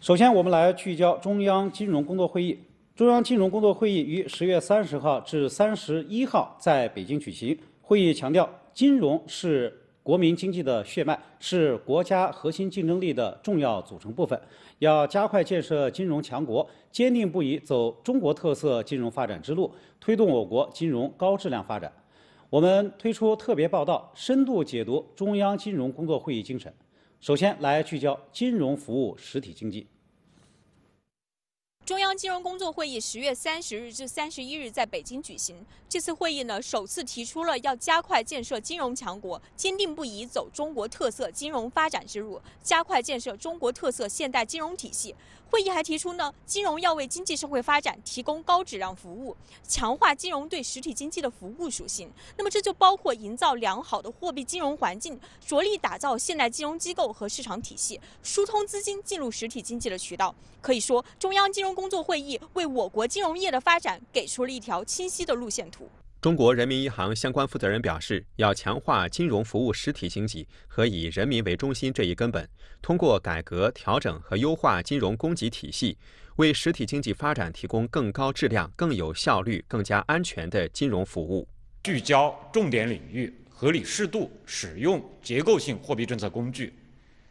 首先，我们来聚焦中央金融工作会议。中央金融工作会议于十月三十号至三十一号在北京举行。会议强调，金融是国民经济的血脉，是国家核心竞争力的重要组成部分，要加快建设金融强国，坚定不移走中国特色金融发展之路，推动我国金融高质量发展。我们推出特别报道，深度解读中央金融工作会议精神。首先，来聚焦金融服务实体经济。中央金融工作会议十月三十日至三十一日在北京举行。这次会议呢，首次提出了要加快建设金融强国，坚定不移走中国特色金融发展之路，加快建设中国特色现代金融体系。会议还提出呢，金融要为经济社会发展提供高质量服务，强化金融对实体经济的服务属性。那么这就包括营造良好的货币金融环境，着力打造现代金融机构和市场体系，疏通资金进入实体经济的渠道。可以说，中央金融。工作会议为我国金融业的发展给出了一条清晰的路线图。中国人民银行相关负责人表示，要强化金融服务实体经济和以人民为中心这一根本，通过改革、调整和优化金融供给体系，为实体经济发展提供更高质量、更有效率、更加安全的金融服务。聚焦重点领域，合理适度使用结构性货币政策工具，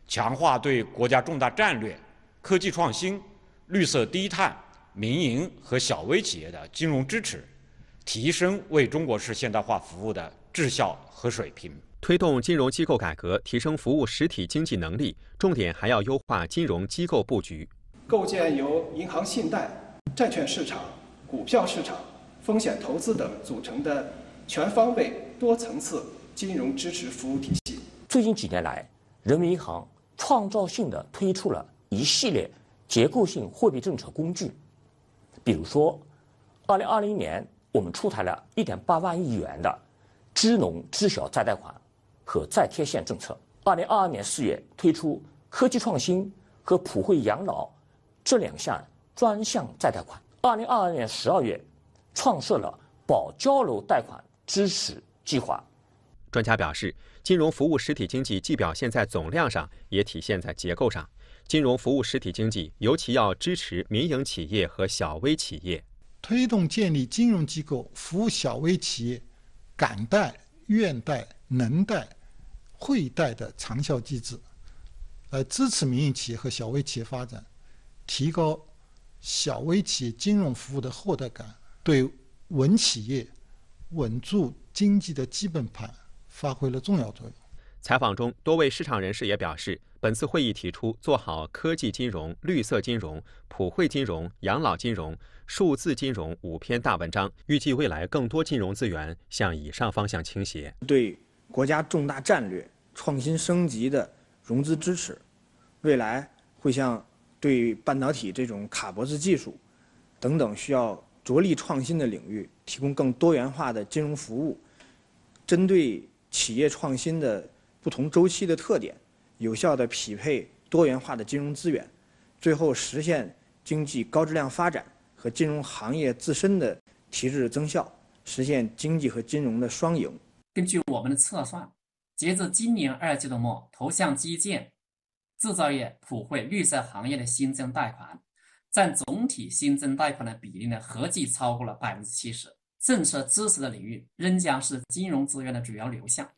强化对国家重大战略、科技创新。绿色低碳、民营和小微企业的金融支持，提升为中国式现代化服务的质效和水平，推动金融机构改革，提升服务实体经济能力，重点还要优化金融机构布局，构建由银行信贷、债券市场、股票市场、风险投资等组成的全方位、多层次金融支持服务体系。最近几年来，人民银行创造性的推出了一系列。结构性货币政策工具，比如说，二零二零年我们出台了一点八万亿元的支农支小再贷款和再贴现政策。二零二二年四月推出科技创新和普惠养老这两项专项再贷款。二零二二年十二月，创设了保交楼贷款支持计划。专家表示，金融服务实体经济既表现在总量上，也体现在结构上。金融服务实体经济，尤其要支持民营企业和小微企业，推动建立金融机构服务小微企业、敢贷、愿贷、能贷、会贷的长效机制，来支持民营企业和小微企业发展，提高小微企业金融服务的获得感，对稳企业、稳住经济的基本盘发挥了重要作用。采访中，多位市场人士也表示，本次会议提出做好科技金融、绿色金融、普惠金融、养老金融、数字金融五篇大文章，预计未来更多金融资源向以上方向倾斜。对国家重大战略、创新升级的融资支持，未来会向对半导体这种卡脖子技术等等需要着力创新的领域，提供更多元化的金融服务，针对企业创新的。不同周期的特点，有效地匹配多元化的金融资源，最后实现经济高质量发展和金融行业自身的提质增效，实现经济和金融的双赢。根据我们的测算，截至今年二季度末，投向基建、制造业、普惠、绿色行业的新增贷款，占总体新增贷款的比例呢，合计超过了百分之七十。政策支持的领域仍将是金融资源的主要流向。